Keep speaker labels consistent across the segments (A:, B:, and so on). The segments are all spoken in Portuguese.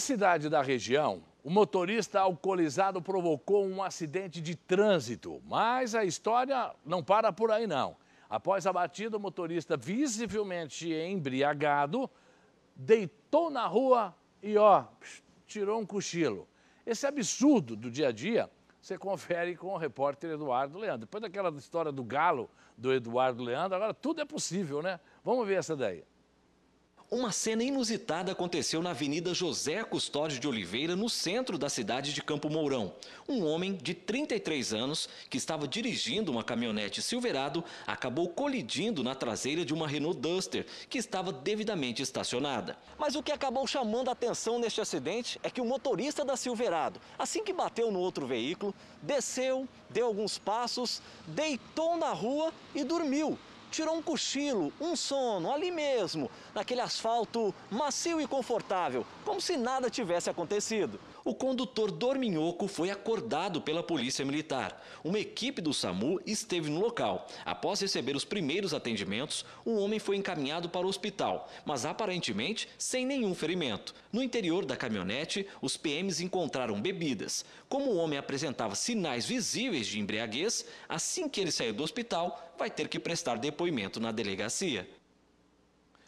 A: cidade da região, o motorista alcoolizado provocou um acidente de trânsito, mas a história não para por aí não. Após a batida, o motorista visivelmente embriagado deitou na rua e ó, tirou um cochilo. Esse absurdo do dia a dia você confere com o repórter Eduardo Leandro. Depois daquela história do galo do Eduardo Leandro, agora tudo é possível, né? Vamos ver essa daí. Uma cena inusitada aconteceu na Avenida José
B: Custódio de Oliveira, no centro da cidade de Campo Mourão. Um homem de 33 anos, que estava dirigindo uma caminhonete Silverado, acabou colidindo na traseira de uma Renault Duster, que estava devidamente estacionada. Mas o que acabou chamando a atenção neste acidente é que o motorista da Silverado, assim que bateu no outro veículo, desceu, deu alguns passos, deitou na rua e dormiu tirou um cochilo, um sono, ali mesmo, naquele asfalto macio e confortável, como se nada tivesse acontecido. O condutor dorminhoco foi acordado pela polícia militar. Uma equipe do SAMU esteve no local. Após receber os primeiros atendimentos, o homem foi encaminhado para o hospital, mas aparentemente sem nenhum ferimento. No interior da caminhonete, os PMs encontraram bebidas. Como o homem apresentava sinais visíveis de embriaguez, assim que ele sair do hospital, vai ter que prestar depoimento depoimento na delegacia.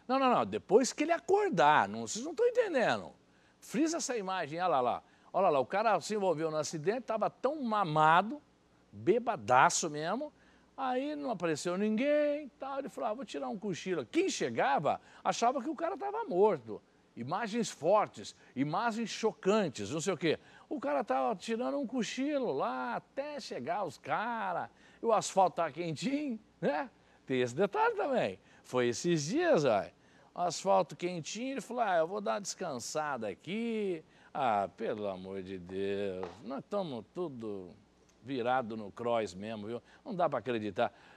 A: Não, não, não. Depois que ele acordar. Não, vocês não estão entendendo. Frisa essa imagem, olha lá, lá. Olha lá, o cara se envolveu no acidente, estava tão mamado, bebadaço mesmo. Aí não apareceu ninguém tal. Ele falou, ah, vou tirar um cochilo. Quem chegava achava que o cara estava morto. Imagens fortes, imagens chocantes, não sei o quê. O cara estava tirando um cochilo lá até chegar os caras. E o asfalto estava tá quentinho, né? Tem esse detalhe também. Foi esses dias, olha. Asfalto quentinho, ele falou: ah, eu vou dar uma descansada aqui. Ah, pelo amor de Deus, nós estamos tudo virado no cross mesmo, viu? Não dá para acreditar.